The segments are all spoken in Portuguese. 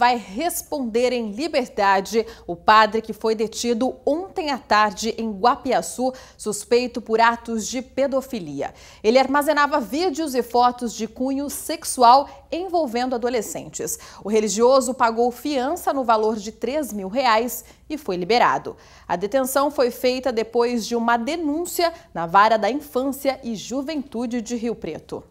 vai responder em liberdade o padre que foi detido ontem à tarde em Guapiaçu, suspeito por atos de pedofilia. Ele armazenava vídeos e fotos de cunho sexual envolvendo adolescentes. O religioso pagou fiança no valor de 3 mil reais e foi liberado. A detenção foi feita depois de uma denúncia na vara da infância e juventude de Rio Preto.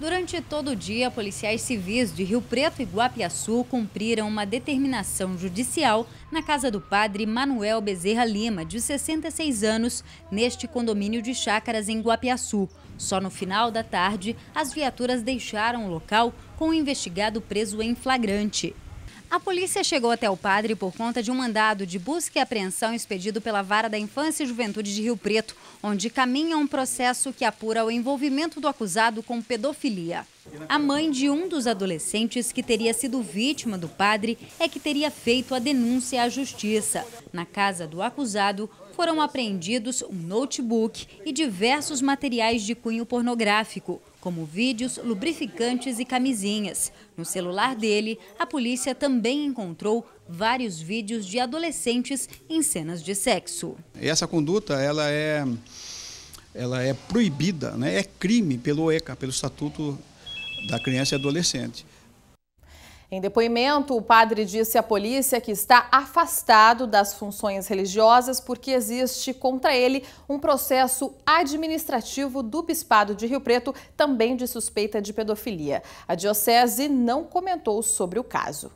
Durante todo o dia, policiais civis de Rio Preto e Guapiaçu cumpriram uma determinação judicial na casa do padre Manuel Bezerra Lima, de 66 anos, neste condomínio de chácaras em Guapiaçu. Só no final da tarde, as viaturas deixaram o local com o investigado preso em flagrante. A polícia chegou até o padre por conta de um mandado de busca e apreensão expedido pela Vara da Infância e Juventude de Rio Preto, onde caminha um processo que apura o envolvimento do acusado com pedofilia. A mãe de um dos adolescentes que teria sido vítima do padre é que teria feito a denúncia à justiça. Na casa do acusado, foram apreendidos um notebook e diversos materiais de cunho pornográfico como vídeos, lubrificantes e camisinhas. No celular dele, a polícia também encontrou vários vídeos de adolescentes em cenas de sexo. Essa conduta ela é, ela é proibida, né? é crime pelo ECA, pelo Estatuto da Criança e Adolescente. Em depoimento, o padre disse à polícia que está afastado das funções religiosas porque existe contra ele um processo administrativo do Bispado de Rio Preto, também de suspeita de pedofilia. A diocese não comentou sobre o caso.